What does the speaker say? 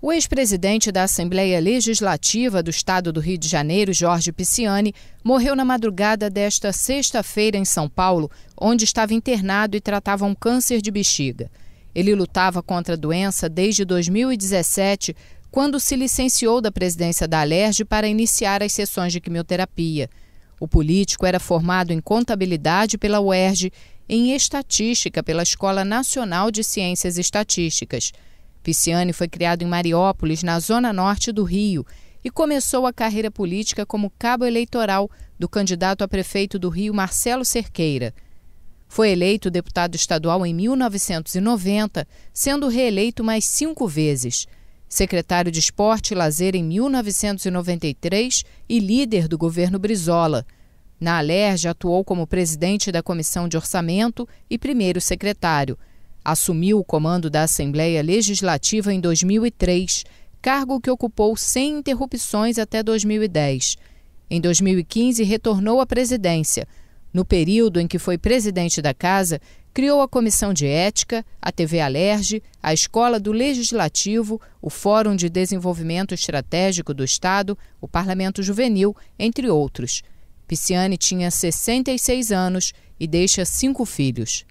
O ex-presidente da Assembleia Legislativa do Estado do Rio de Janeiro, Jorge Pisciani, morreu na madrugada desta sexta-feira em São Paulo, onde estava internado e tratava um câncer de bexiga. Ele lutava contra a doença desde 2017, quando se licenciou da presidência da Alerj para iniciar as sessões de quimioterapia. O político era formado em contabilidade pela UERJ, em estatística pela Escola Nacional de Ciências Estatísticas. Pisciani foi criado em Mariópolis, na zona norte do Rio, e começou a carreira política como cabo eleitoral do candidato a prefeito do Rio, Marcelo Cerqueira. Foi eleito deputado estadual em 1990, sendo reeleito mais cinco vezes. Secretário de Esporte e Lazer em 1993 e líder do governo Brizola. Na Alerj atuou como presidente da Comissão de Orçamento e primeiro secretário. Assumiu o comando da Assembleia Legislativa em 2003, cargo que ocupou sem interrupções até 2010. Em 2015, retornou à presidência. No período em que foi presidente da Casa, criou a Comissão de Ética, a TV Alerge, a Escola do Legislativo, o Fórum de Desenvolvimento Estratégico do Estado, o Parlamento Juvenil, entre outros. Pisciani tinha 66 anos e deixa cinco filhos.